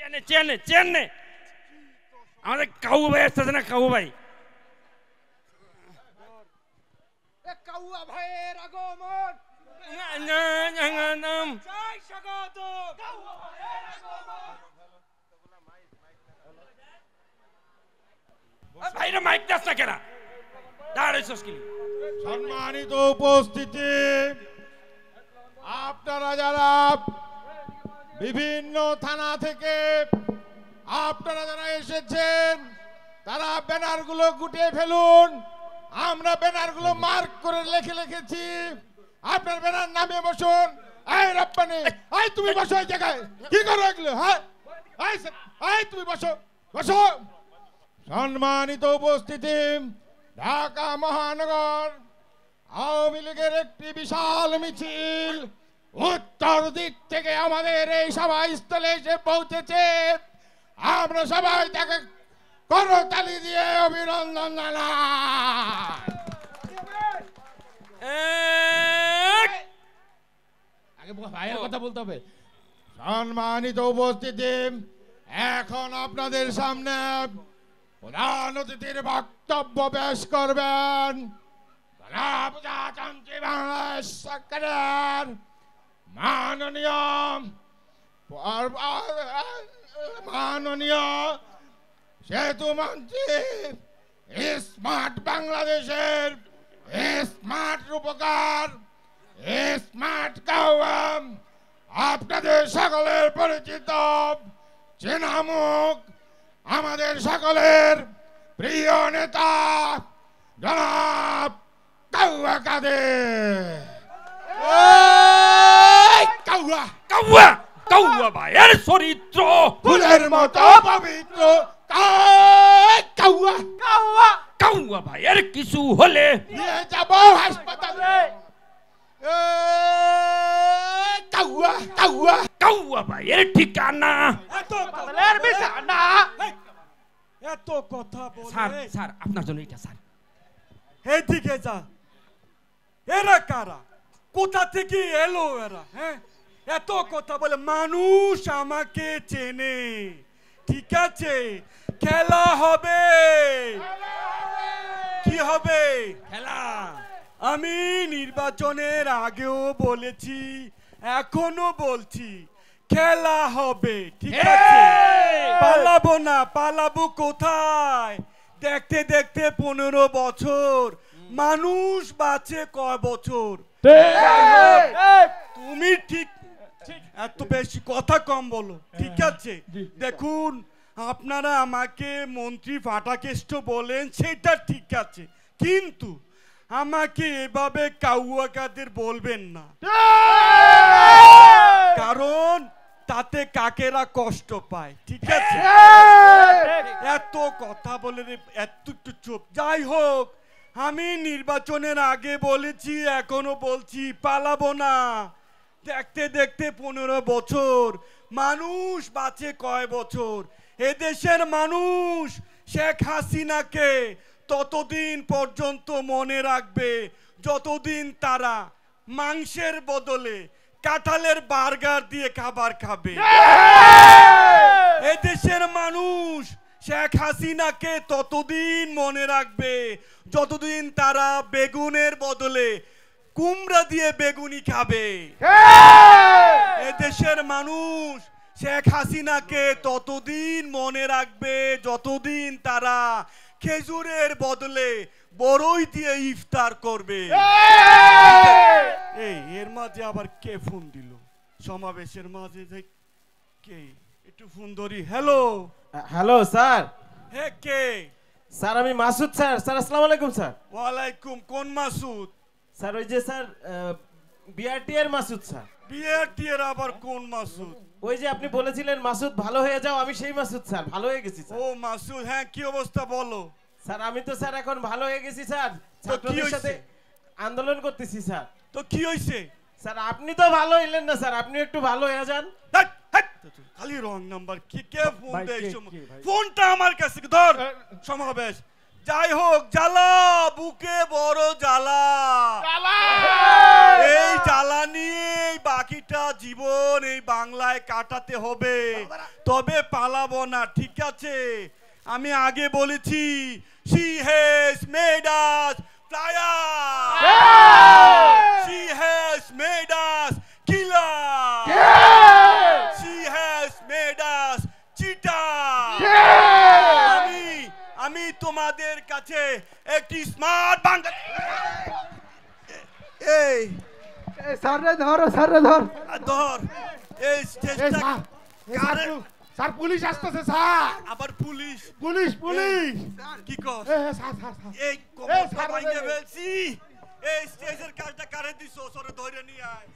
চেনে চেনে চেনে আমাদের কাউ ভাই আসতেছে না কাউ ভাই কাউয়া ভাইয়ের আগমন ভাইরা মাইক দাস না কেনা দাঁড়াইছস কি সম্মানিত উপস্থিতি আপনারা যারা বিভিন্ন থানা থেকে আপনারা যারা এসেছেন তারা ব্যানারগুলো গুটিয়ে ফেলুন আমরা ব্যানারগুলো মার্ক করে লিখে লিখেছি আপনার ব্যানার নামে বসুন এই রপ্পানি এই তুমি বসো এই জায়গায় কি করো এগুলো হ্যাঁ এই তুমি বসো বসো সম্মানিত উপস্থিতি ঢাকা মহানগর আওয়ামী লীগের একটি বিশাল মিছিল চরদিক থেকে আমাদের এই সভাস্থলে এসে পৌঁছেছে আমরা সবাই তাকে করতালি দিয়ে অভিনন্দন জানাই আগে ভাইয়ের কথা বলতে হবে সম্মানিত উপস্থিতি এখন আপনাদের সামনে প্রধান অতিথির বক্তব্য পেশ করবেন বাংলাদেশ সরকারের মাননীয় মাননীয় সেতু মন্ত্রী স্মার্ট বাংলাদেশের স্মার্ট রূপকার স্মার্ট কাউম আপনাদের সকলের পরিচিত চেনামুখ আমাদের সকলের প্রিয় নেতা জনাব কাউয়া কাদের कौआ कौआ कौआ भाई चरित्र फुलर मत पवित्र कौआ कौआ कौआ भाई किसु होले ये जाबो अस्पताल रे ए कौआ कौआ कौआ भाई ठिकाना ए तो पवलेर बिसाना ए तो कथा बोले सर सर अपना जन एटा सर हे ठीक है जा एरा कारा कोता थे की एलो एरा हैं এত কথা বলে মানুষ আমাকে চেনে ঠিক আছে খেলা হবে কি হবে খেলা আমি নির্বাচনের আগেও বলেছি এখনো বলছি খেলা হবে ঠিক আছে পালাবো না পালাবো কোথায় দেখতে দেখতে পনেরো বছর মানুষ বাঁচে ক বছর তুমি ঠিক এত বেশি কথা কম বলো ঠিক হ্যাঁ, আছে দেখুন আপনারা আমাকে মন্ত্রী ফাটাকেষ্ট বলেন সেটা ঠিক আছে কিন্তু আমাকে এভাবে কাউয়াকাদের বলবেন না হ্যাঁ! কারণ তাতে কাকেরা কষ্ট পায় ঠিক হ্যাঁ, আছে এত কথা বলে এত একটু চোখ যাই হোক আমি নির্বাচনের আগে বলেছি এখনো বলছি পালাবো না দেখতে দেখতে পনেরো বছর মানুষ বাঁচে কয় বছর এদেশের মানুষ শেখ হাসিনাকে ততদিন পর্যন্ত মনে রাখবে যতদিন তারা মাংসের বদলে কাঁঠালের বার্গার দিয়ে খাবার খাবে এদেশের মানুষ শেখ হাসিনাকে ততদিন মনে রাখবে যতদিন তারা বেগুনের বদলে কুমড়া দিয়ে বেগুনি খাবে এদেশের মানুষ শেখ হাসিনাকে ততদিন মনে রাখবে যতদিন তারা খেজুরের বদলে বড়ই দিয়ে ইফতার করবে এই এর মাঝে আবার কে ফোন দিল সমাবেশের মাঝে কে একটু ফোন ধরি হ্যালো হ্যালো স্যার হ্যাঁ কে স্যার আমি মাসুদ স্যার স্যার আসসালামু আলাইকুম স্যার ওয়ালাইকুম কোন মাসুদ স্যার ওই যে স্যার বিআরটি এর মাসুদ স্যার বিআরটি এর আবার কোন মাসুদ ওই যে আপনি বলেছিলেন মাসুদ ভালো হয়ে যাও আমি সেই মাসুদ স্যার ভালো হয়ে গেছি স্যার ও মাসুদ হ্যাঁ কি অবস্থা বলো স্যার আমি তো স্যার এখন ভালো হয়ে গেছি স্যার ছাত্রদের সাথে আন্দোলন করতেছি স্যার তো কি হইছে স্যার আপনি তো ভালো হইলেন না স্যার আপনি একটু ভালো হয়ে যান খালি রং নাম্বার কি কে ফোন দেয় ফোনটা আমার কাছে ধর সমাবেশ যাই হোক জ্বালা বুকে জীবন এই বাংলায় কাটাতে হবে তবে পালাবো না ঠিক আছে আমি আগে বলেছি she has made she has made she has made চিটা আমি আমি তোমাদের কাছে একটি স্মার্ট বাংলা এই সারে ধর সারে ধর ধর এই স্টেজটা স্যার পুলিশ আসতেছে স্যার আবার পুলিশ পুলিশ পুলিশ কি কর স্যার স্যার এই কোমরটা ভাঙে ফেলছি এই স্টেজের কাজটা কারে দিছো সরে ধরে নিয়ে আয়